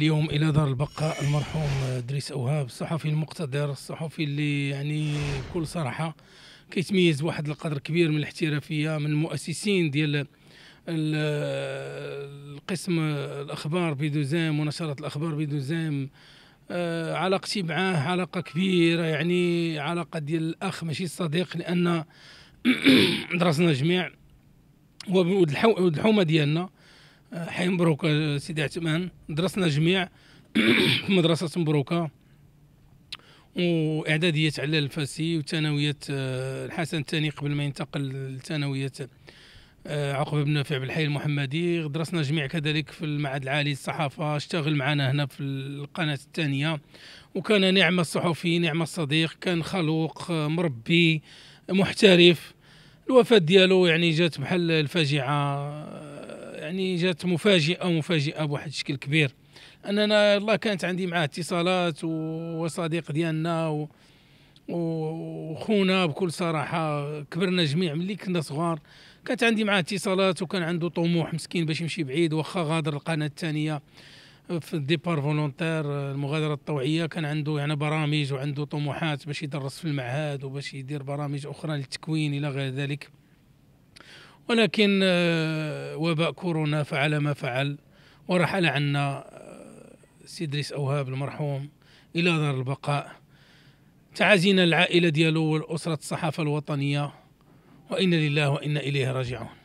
اليوم إلى دار البقاء المرحوم دريس أوهاب الصحفي المقتدر الصحفي اللي يعني بكل صراحة كيتميز بواحد القدر كبير من الاحترافية من المؤسسين ديال القسم الأخبار بدوزام ونشرة الأخبار بدوزام آه، علاقتي معاه علاقة كبيرة يعني علاقة ديال الأخ ماشي الصديق لأن درسنا جميع الحومه ديالنا حي مبروك آه، سيدي عثمان درسنا جميع في مدرسه مبروكه واعداديه على الفاسي وثانويه آه، الحسن الثاني قبل ما ينتقل لثانويه آه، عقبه بن نافع بالحي المحمدي درسنا جميع كذلك في المعهد العالي للصحافه اشتغل معنا هنا في القناه الثانيه وكان نعم الصحفي نعم الصديق كان خلوق مربي محترف الوفاه ديالو يعني جات بحال الفاجعه يعني جات مفاجئه مفاجئه بواحد الشكل كبير اننا الله كانت عندي معاه اتصالات وصديق ديالنا و... وخونا بكل صراحه كبرنا جميع ملي كنا صغار كانت عندي معاه اتصالات وكان عنده طموح مسكين باش يمشي بعيد واخا غادر القناه الثانيه في الديبار فولونتير المغادره الطوعيه كان عنده يعني برامج وعنده طموحات باش يدرس في المعهد وباش يدير برامج اخرى للتكوين الى غير ذلك ولكن آه، وباء كورونا فعل ما فعل ورحل عنا آه، سيدريس أوهاب المرحوم إلى دار البقاء تعازينا العائلة ديالو والأسرة الصحافة الوطنية وإنا لله وإنا إليه راجعون